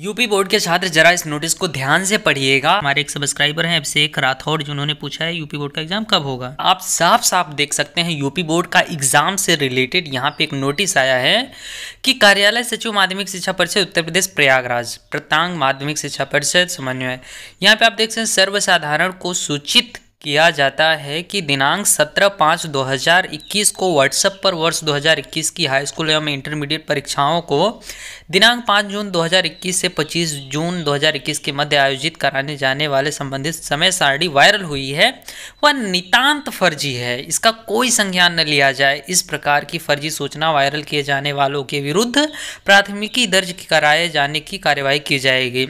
UP board के छात्र जरा इस नोटिस को ध्यान से पढ़िएगा हमारे एक सब्सक्राइबर हैं अभिषेक राठौड़ जिन्होंने पूछा है यूपी बोर्ड का एग्जाम कब होगा आप साफ साफ देख सकते हैं यूपी बोर्ड का एग्जाम से रिलेटेड यहाँ पे एक नोटिस आया है कि कार्यालय सचिव माध्यमिक शिक्षा परिषद उत्तर प्रदेश प्रयागराज प्रतांग माध्यमिक शिक्षा परिषद समन्वय यहाँ पे आप देख सकते हैं सर्वसाधारण को सूचित किया जाता है कि दिनांक 17 पाँच 2021 को व्हाट्सएप पर वर्ष 2021 की हाई स्कूल एवं इंटरमीडिएट परीक्षाओं को दिनांक 5 जून 2021 से 25 जून 2021 के मध्य आयोजित कराने जाने वाले संबंधित समय सारणी वायरल हुई है वह नितांत फर्जी है इसका कोई संज्ञान न लिया जाए इस प्रकार की फर्जी सूचना वायरल किए जाने वालों के विरुद्ध प्राथमिकी दर्ज कराए जाने की कार्यवाही की जाएगी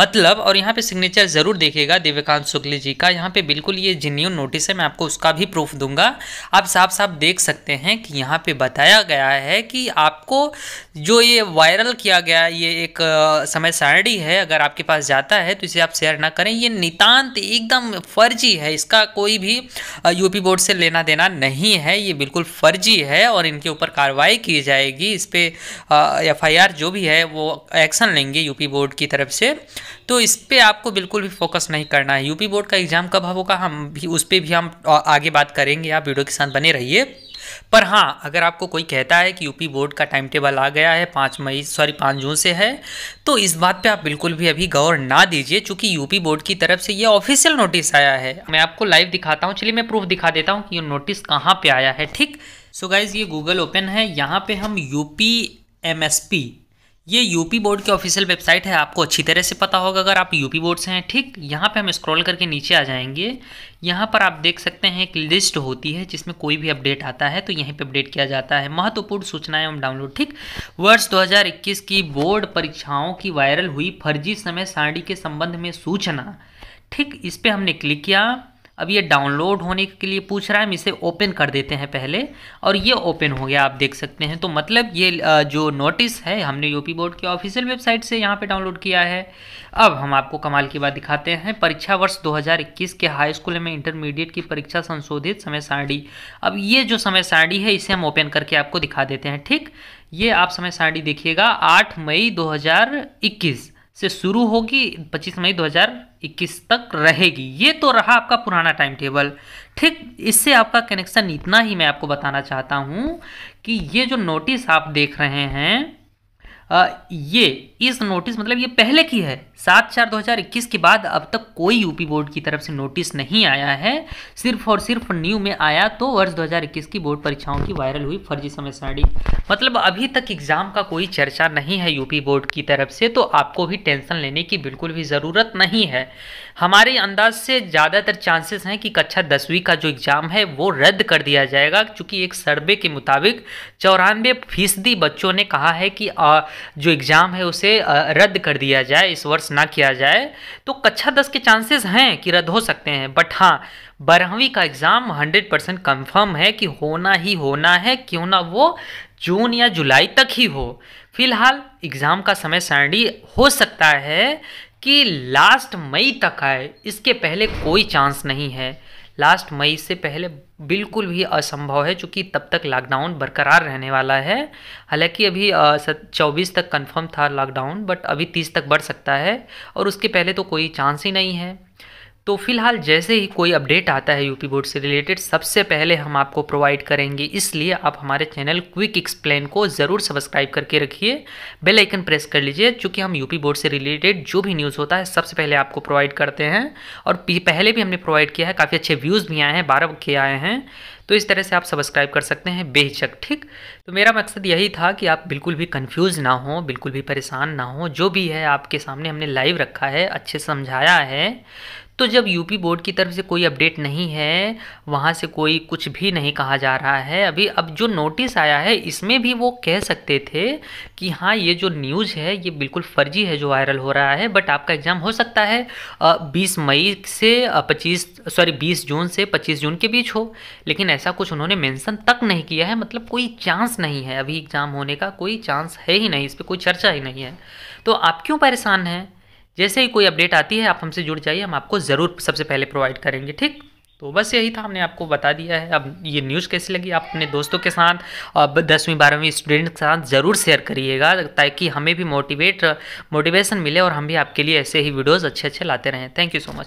मतलब और यहाँ पे सिग्नेचर ज़रूर देखेगा दिव्यकांत शुक्ल जी का यहाँ पे बिल्कुल ये ये जेन्यून नोटिस है मैं आपको उसका भी प्रूफ दूंगा आप साफ साफ देख सकते हैं कि यहाँ पे बताया गया है कि आपको जो ये वायरल किया गया ये एक समय सारणी है अगर आपके पास जाता है तो इसे आप शेयर ना करें ये नितान्त एकदम फर्जी है इसका कोई भी यूपी बोर्ड से लेना देना नहीं है ये बिल्कुल फर्जी है और इनके ऊपर कार्रवाई की जाएगी इस पर एफ जो भी है वो एक्शन लेंगे यूपी बोर्ड की तरफ से तो इस पर आपको बिल्कुल भी फोकस नहीं करना है यूपी बोर्ड का एग्ज़ाम कब होगा हम हम भी उस पर भी हम आगे बात करेंगे आप वीडियो के साथ बने रहिए पर हाँ अगर आपको कोई कहता है कि यूपी बोर्ड का टाइम टेबल आ गया है पाँच मई सॉरी पाँच जून से है तो इस बात पे आप बिल्कुल भी अभी गौर ना दीजिए क्योंकि यूपी बोर्ड की तरफ से ये ऑफिशियल नोटिस आया है मैं आपको लाइव दिखाता हूँ चलिए मैं प्रूफ दिखा देता हूँ कि ये नोटिस कहाँ पर आया है ठीक सो so गाइज़ ये गूगल ओपन है यहाँ पर हम यूपी एमएसपी ये यूपी बोर्ड की ऑफिशियल वेबसाइट है आपको अच्छी तरह से पता होगा अगर आप यूपी बोर्ड से हैं ठीक यहाँ पे हम स्क्रॉल करके नीचे आ जाएंगे यहाँ पर आप देख सकते हैं एक लिस्ट होती है जिसमें कोई भी अपडेट आता है तो यहीं पे अपडेट किया जाता है महत्वपूर्ण सूचनाएं एवं डाउनलोड ठीक वर्ष 2021 की बोर्ड परीक्षाओं की वायरल हुई फर्जी समय सारणी के संबंध में सूचना ठीक इस पर हमने क्लिक किया अब ये डाउनलोड होने के लिए पूछ रहा है हम इसे ओपन कर देते हैं पहले और ये ओपन हो गया आप देख सकते हैं तो मतलब ये जो नोटिस है हमने यूपी बोर्ड की ऑफिशियल वेबसाइट से यहाँ पे डाउनलोड किया है अब हम आपको कमाल की बात दिखाते हैं परीक्षा वर्ष 2021 के हाई स्कूल में इंटरमीडिएट की परीक्षा संशोधित समय सारणी अब ये जो समय सारणी है इसे हम ओपन करके आपको दिखा देते हैं ठीक ये आप समय सारणी देखिएगा आठ मई दो से शुरू होगी 25 मई 2021 तक रहेगी ये तो रहा आपका पुराना टाइम टेबल ठीक इससे आपका कनेक्शन इतना ही मैं आपको बताना चाहता हूँ कि ये जो नोटिस आप देख रहे हैं ये इस नोटिस मतलब ये पहले की है सात चार 2021 के बाद अब तक कोई यूपी बोर्ड की तरफ से नोटिस नहीं आया है सिर्फ और सिर्फ न्यू में आया तो वर्ष 2021 की बोर्ड परीक्षाओं की वायरल हुई फर्जी समय सारणी मतलब अभी तक एग्ज़ाम का कोई चर्चा नहीं है यूपी बोर्ड की तरफ से तो आपको भी टेंशन लेने की बिल्कुल भी ज़रूरत नहीं है हमारे अंदाज से ज़्यादातर चांसेस हैं कि कक्षा दसवीं का जो एग्ज़ाम है वो रद्द कर दिया जाएगा क्योंकि एक सर्वे के मुताबिक चौरानवे फीसदी बच्चों ने कहा है कि आ, जो एग्ज़ाम है उसे रद्द कर दिया जाए इस वर्ष ना किया जाए तो कक्षा दस के चांसेस हैं कि रद्द हो सकते हैं बट हाँ बारहवीं का एग्ज़ाम हंड्रेड परसेंट कन्फर्म है कि होना ही होना है क्यों ना वो जून या जुलाई तक ही हो फिलहाल एग्ज़ाम का समय सारणी हो सकता है कि लास्ट मई तक आए इसके पहले कोई चांस नहीं है लास्ट मई से पहले बिल्कुल भी असंभव है चूँकि तब तक लॉकडाउन बरकरार रहने वाला है हालांकि अभी चौबीस तक कंफर्म था लॉकडाउन बट अभी तीस तक बढ़ सकता है और उसके पहले तो कोई चांस ही नहीं है तो फिलहाल जैसे ही कोई अपडेट आता है यूपी बोर्ड से रिलेटेड सबसे पहले हम आपको प्रोवाइड करेंगे इसलिए आप हमारे चैनल क्विक एक्सप्लेन को ज़रूर सब्सक्राइब करके रखिए बेल आइकन प्रेस कर लीजिए क्योंकि हम यूपी बोर्ड से रिलेटेड जो भी न्यूज़ होता है सबसे पहले आपको प्रोवाइड करते हैं और पहले भी हमने प्रोवाइड किया है काफ़ी अच्छे व्यूज़ भी आए हैं बारह के आए हैं तो इस तरह से आप सब्सक्राइब कर सकते हैं बेहिचक ठीक तो मेरा मकसद यही था कि आप बिल्कुल भी कंफ्यूज ना हो बिल्कुल भी परेशान ना हो जो भी है आपके सामने हमने लाइव रखा है अच्छे समझाया है तो जब यूपी बोर्ड की तरफ से कोई अपडेट नहीं है वहाँ से कोई कुछ भी नहीं कहा जा रहा है अभी अब जो नोटिस आया है इसमें भी वो कह सकते थे कि हाँ ये जो न्यूज़ है ये बिल्कुल फर्जी है जो वायरल हो रहा है बट आपका एग्ज़ाम हो सकता है बीस मई से पच्चीस सॉरी बीस जून से पच्चीस जून के बीच हो लेकिन ऐसा कुछ उन्होंने मैंसन तक नहीं किया है मतलब कोई चांस नहीं है अभी एग्ज़ाम होने का कोई चांस है ही नहीं इस पर कोई चर्चा ही नहीं है तो आप क्यों परेशान हैं जैसे ही कोई अपडेट आती है आप हमसे जुड़ जाइए हम आपको ज़रूर सबसे पहले प्रोवाइड करेंगे ठीक तो बस यही था हमने आपको बता दिया है अब ये न्यूज़ कैसी लगी आप अपने दोस्तों के साथ और दसवीं बारहवीं स्टूडेंट के साथ ज़रूर शेयर करिएगा ताकि हमें भी मोटिवेट मोटिवेशन मिले और हम भी आपके लिए ऐसे ही वीडियोज़ अच्छे अच्छे लाते रहें थैंक यू सो मच